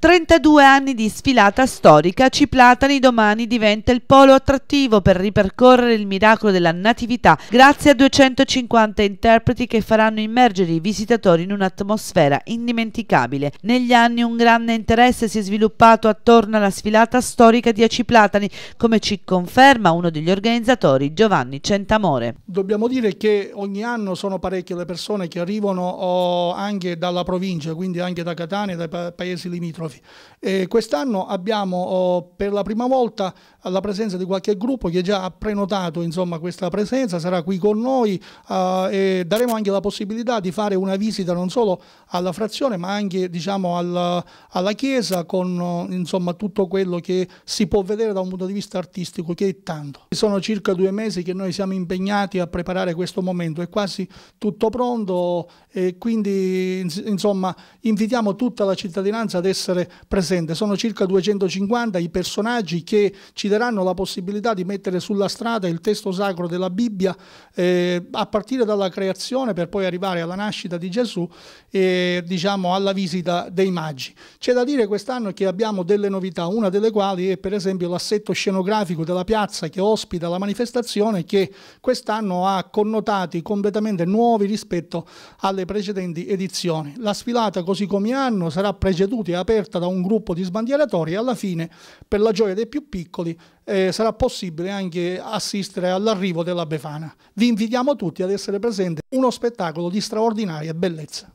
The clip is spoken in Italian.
32 anni di sfilata storica, Ciplatani domani diventa il polo attrattivo per ripercorrere il miracolo della natività grazie a 250 interpreti che faranno immergere i visitatori in un'atmosfera indimenticabile. Negli anni un grande interesse si è sviluppato attorno alla sfilata storica di Aciplatani, come ci conferma uno degli organizzatori, Giovanni Centamore. Dobbiamo dire che ogni anno sono parecchie le persone che arrivano oh, anche dalla provincia, quindi anche da Catania e dai paesi limitrofi fotografi. E quest'anno abbiamo oh, per la prima volta la presenza di qualche gruppo che già ha prenotato insomma, questa presenza, sarà qui con noi eh, e daremo anche la possibilità di fare una visita non solo alla frazione ma anche diciamo, alla, alla chiesa con insomma, tutto quello che si può vedere da un punto di vista artistico che è tanto. Sono circa due mesi che noi siamo impegnati a preparare questo momento, è quasi tutto pronto e quindi insomma, invitiamo tutta la cittadinanza ad essere essere presente. Sono circa 250 i personaggi che ci daranno la possibilità di mettere sulla strada il testo sacro della Bibbia eh, a partire dalla creazione per poi arrivare alla nascita di Gesù e diciamo alla visita dei maggi. C'è da dire quest'anno che abbiamo delle novità, una delle quali è per esempio l'assetto scenografico della piazza che ospita la manifestazione che quest'anno ha connotati completamente nuovi rispetto alle precedenti edizioni. La sfilata così come hanno sarà preceduta e aperta scelta da un gruppo di sbandieratori e alla fine, per la gioia dei più piccoli, eh, sarà possibile anche assistere all'arrivo della Befana. Vi invitiamo tutti ad essere presenti, uno spettacolo di straordinaria bellezza.